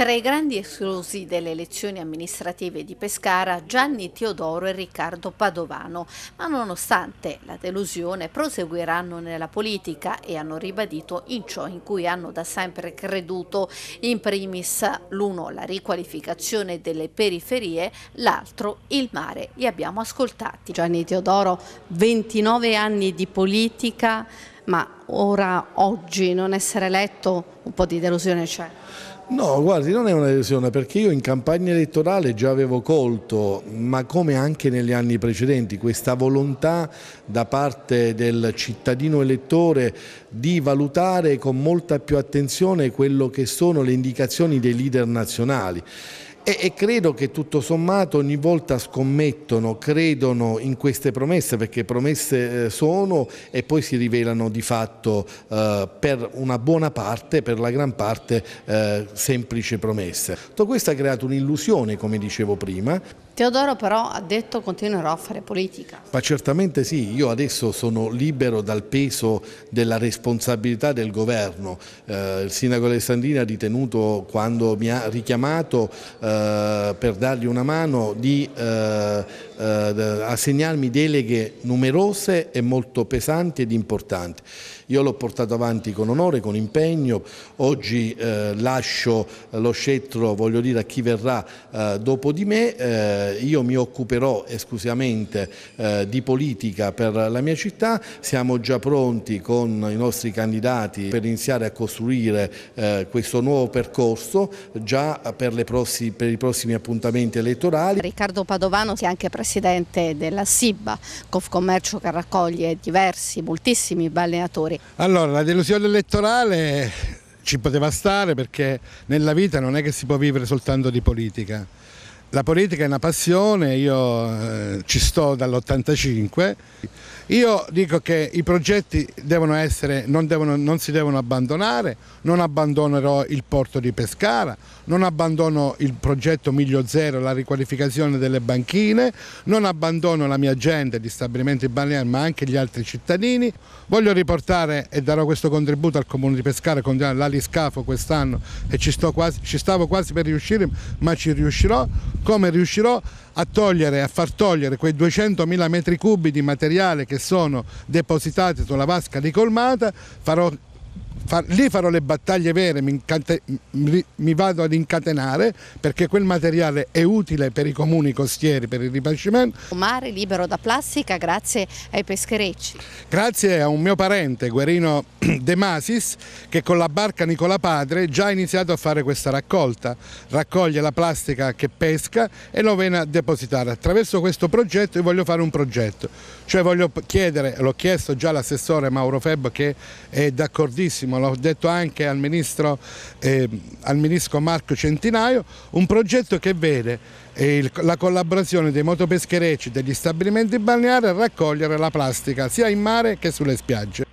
Tra i grandi esclusi delle elezioni amministrative di Pescara, Gianni Teodoro e Riccardo Padovano, ma nonostante la delusione proseguiranno nella politica e hanno ribadito in ciò in cui hanno da sempre creduto, in primis l'uno la riqualificazione delle periferie, l'altro il mare. Li abbiamo ascoltati. Gianni Teodoro, 29 anni di politica, ma ora, oggi, non essere eletto un po' di delusione c'è? No, guardi, non è una delusione perché io in campagna elettorale già avevo colto, ma come anche negli anni precedenti, questa volontà da parte del cittadino elettore di valutare con molta più attenzione quello che sono le indicazioni dei leader nazionali. E, e, credo che tutto sommato ogni volta scommettono, credono in queste promesse, perché promesse eh, sono e poi si rivelano di fatto eh, per una buona parte, per la gran parte, eh, semplici promesse. Tutto questo ha creato un'illusione, come dicevo prima, Teodoro però ha detto continuerò a fare politica. Ma certamente sì, io adesso sono libero dal peso della responsabilità del governo. Eh, il sindaco Alessandrini ha ritenuto quando mi ha richiamato eh, per dargli una mano di eh, eh, assegnarmi deleghe numerose e molto pesanti ed importanti. Io l'ho portato avanti con onore, con impegno, oggi eh, lascio lo scettro voglio dire, a chi verrà eh, dopo di me eh, io mi occuperò esclusivamente eh, di politica per la mia città, siamo già pronti con i nostri candidati per iniziare a costruire eh, questo nuovo percorso già per, prossime, per, i prossimi appuntamenti elettorali. Riccardo Padovano che è anche presidente della SIBA, Confcommercio che raccoglie diversi, moltissimi balneatori. Allora la delusione elettorale ci poteva stare perché nella vita non è che si può vivere soltanto di politica la politica è una passione, io eh, ci sto dall'85. Io dico che i progetti devono essere, non, devono, non, si devono abbandonare, non abbandonerò il porto di Pescara, non abbandono il progetto Miglio Zero, la riqualificazione delle banchine, non abbandono la mia gente di stabilimenti balneari ma anche gli altri cittadini. Voglio riportare e darò questo contributo al Comune di Pescara con l'Aliscafo quest'anno e ci, quasi, ci stavo quasi per riuscire ma ci riuscirò come riuscirò a togliere, a far togliere quei 200.000 metri cubi di materiale che sono depositati sulla vasca di colmata, farò far, lì farò le battaglie vere, mi, incante, mi, mi, vado ad incatenare perché quel materiale è utile per i comuni costieri, per il ripascimento. Mare libero da plastica grazie ai pescherecci. Grazie a un mio parente, Guerino De Masis, che con la barca Nicola Padre già ha iniziato a fare questa raccolta. Raccoglie la plastica che pesca e lo viene a depositare. Attraverso questo progetto io voglio fare un progetto, cioè voglio chiedere, l'ho chiesto già all'assessore Mauro Feb che è d'accordissimo l'ho detto anche al ministro, eh, al ministro, Marco Centinaio, un progetto che vede eh, il, la collaborazione dei motopescherecci degli stabilimenti balneari a raccogliere la plastica sia in mare che sulle spiagge.